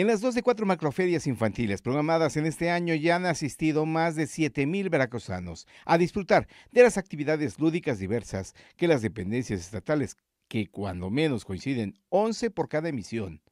En las dos de cuatro macroferias infantiles programadas en este año ya han asistido más de 7.000 veracruzanos a disfrutar de las actividades lúdicas diversas que las dependencias estatales, que cuando menos coinciden 11 por cada emisión,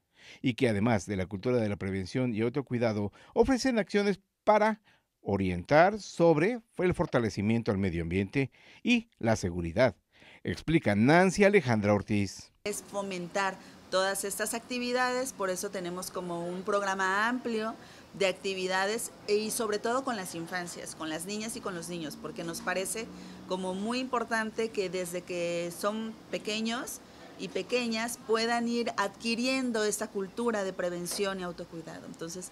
y que además de la cultura de la prevención y otro cuidado, ofrecen acciones para orientar sobre el fortalecimiento al medio ambiente y la seguridad, explica Nancy Alejandra Ortiz. Es fomentar todas estas actividades, por eso tenemos como un programa amplio de actividades e, y sobre todo con las infancias, con las niñas y con los niños, porque nos parece como muy importante que desde que son pequeños y pequeñas puedan ir adquiriendo esta cultura de prevención y autocuidado. Entonces,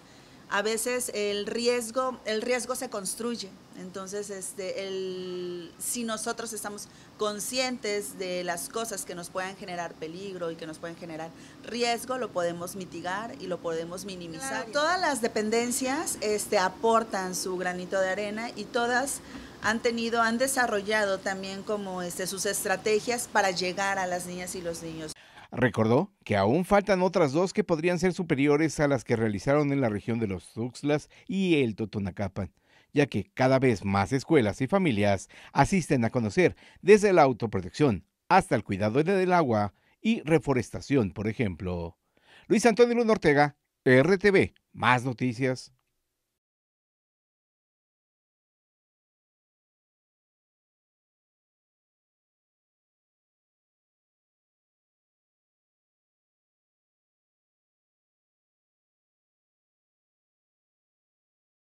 a veces el riesgo, el riesgo se construye. Entonces, este, el, si nosotros estamos conscientes de las cosas que nos puedan generar peligro y que nos pueden generar riesgo, lo podemos mitigar y lo podemos minimizar. Todas las dependencias este, aportan su granito de arena y todas han tenido, han desarrollado también como este, sus estrategias para llegar a las niñas y los niños. Recordó que aún faltan otras dos que podrían ser superiores a las que realizaron en la región de los Tuxlas y el Totonacapan, ya que cada vez más escuelas y familias asisten a conocer desde la autoprotección hasta el cuidado del agua y reforestación, por ejemplo. Luis Antonio Luna Ortega, RTV, más noticias.